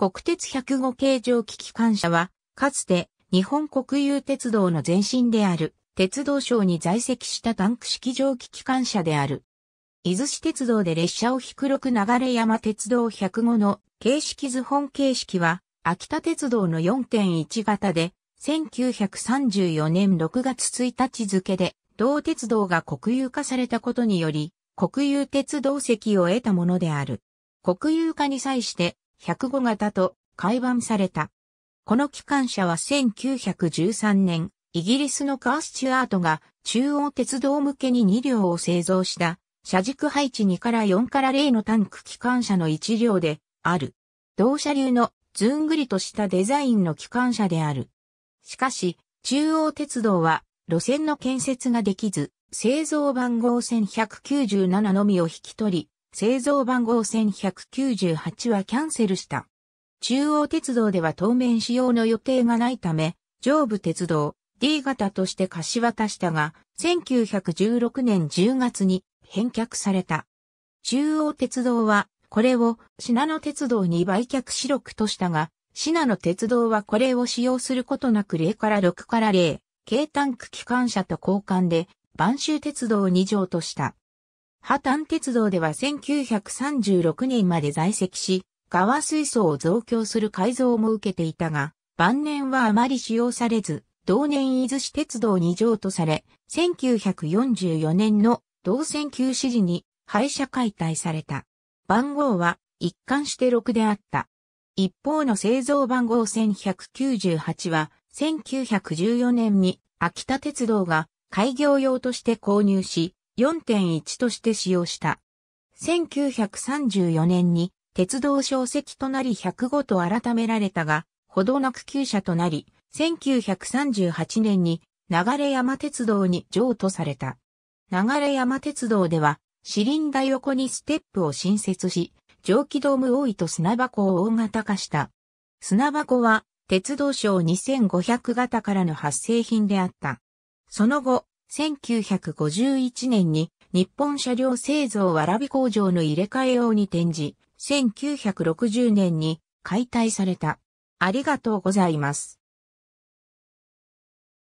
国鉄105系蒸気機関車は、かつて日本国有鉄道の前身である鉄道省に在籍したタンク式蒸気機関車である。伊豆市鉄道で列車を引く6流山鉄道105の形式図本形式は、秋田鉄道の4.1型で、1934年6月1日付で、同鉄道が国有化されたことにより、国有鉄道席を得たものである。国有化に際して、105型と改版された。この機関車は1913年、イギリスのカー・スチュアートが中央鉄道向けに2両を製造した車軸配置2から4から0のタンク機関車の1両である。同車流のずんぐりとしたデザインの機関車である。しかし、中央鉄道は路線の建設ができず、製造番号1197のみを引き取り、製造番号1198はキャンセルした。中央鉄道では当面使用の予定がないため、上部鉄道 D 型として貸し渡したが、1916年10月に返却された。中央鉄道は、これを品野鉄道に売却しくとしたが、品野鉄道はこれを使用することなく0から6から0、軽タンク機関車と交換で、晩州鉄道2乗とした。破綻鉄道では1936年まで在籍し、川水槽を増強する改造も受けていたが、晩年はあまり使用されず、同年伊豆市鉄道に譲渡され、1944年の同線休止時に廃車解体された。番号は一貫して6であった。一方の製造番号1198は1914年に秋田鉄道が開業用として購入し、4.1として使用した。1934年に鉄道小石となり105と改められたが、ほどなく旧車となり、1938年に流山鉄道に譲渡された。流山鉄道では、シリンダ横にステップを新設し、蒸気ドーム多いと砂箱を大型化した。砂箱は、鉄道省2500型からの発生品であった。その後、1951年に日本車両製造わらび工場の入れ替え用に転じ、1960年に解体された。ありがとうございます。